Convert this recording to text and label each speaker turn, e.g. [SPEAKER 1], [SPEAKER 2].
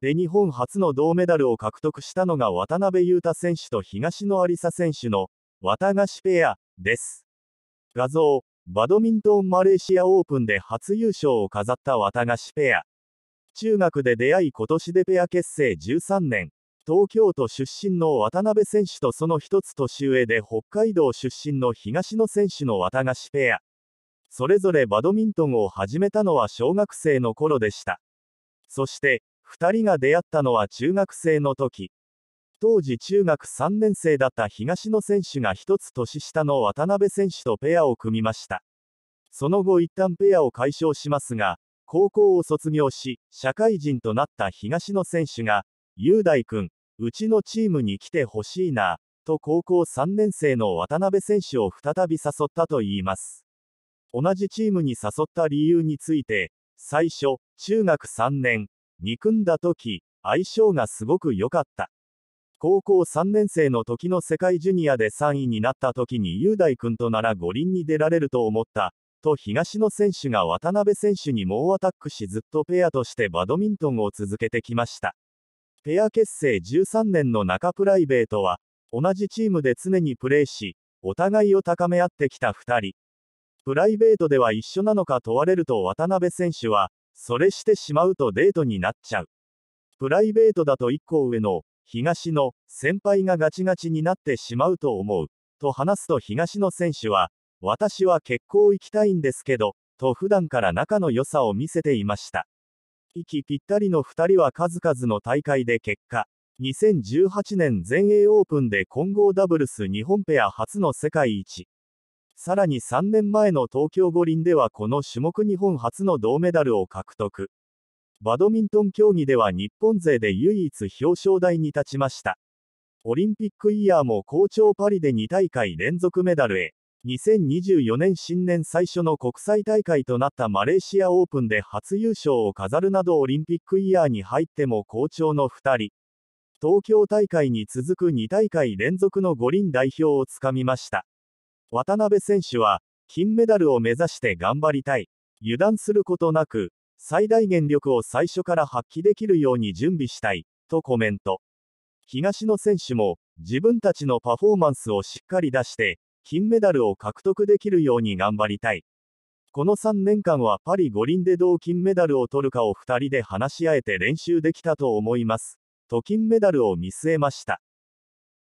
[SPEAKER 1] で日本初の銅メダルを獲得したのが渡辺裕太選手と東野有沙選手のワタガシペアです。画像、バドミントンマレーシアオープンで初優勝を飾ったワタガシペア。中学で出会い今年でペア結成13年、東京都出身の渡辺選手とその一つ年上で北海道出身の東野選手のワタガシペア。それぞれバドミントンを始めたのは小学生の頃でした。そして、2人が出会ったのは中学生の時。当時中学3年生だった東野選手が1つ年下の渡辺選手とペアを組みました。その後一旦ペアを解消しますが、高校を卒業し、社会人となった東野選手が、雄大君、うちのチームに来てほしいな、と高校3年生の渡辺選手を再び誘ったといいます。同じチームに誘った理由について、最初、中学3年、憎んだ時、相性がすごく良かった。高校3年生の時の世界ジュニアで3位になった時に雄大君となら五輪に出られると思った、と東野選手が渡辺選手に猛アタックしずっとペアとしてバドミントンを続けてきました。ペア結成13年の中プライベートは、同じチームで常にプレーし、お互いを高め合ってきた2人。プライベートでは一緒なのか問われると渡辺選手は、それしてしまうとデートになっちゃう。プライベートだと1個上の、東の、先輩がガチガチになってしまうと思う。と話すと東野選手は、私は結構行きたいんですけど、と普段から仲の良さを見せていました。息ぴったりの2人は数々の大会で結果、2018年全英オープンで混合ダブルス日本ペア初の世界一。さらに3年前の東京五輪ではこの種目日本初の銅メダルを獲得。バドミントン競技では日本勢で唯一表彰台に立ちました。オリンピックイヤーも好調パリで2大会連続メダルへ。2024年新年最初の国際大会となったマレーシアオープンで初優勝を飾るなどオリンピックイヤーに入っても好調の2人。東京大会に続く2大会連続の五輪代表をつかみました。渡辺選手は、金メダルを目指して頑張りたい。油断することなく、最大限力を最初から発揮できるように準備したい、とコメント。東野選手も、自分たちのパフォーマンスをしっかり出して、金メダルを獲得できるように頑張りたい。この3年間はパリ五輪でどう金メダルを取るかを2人で話し合えて練習できたと思います。と金メダルを見据えました。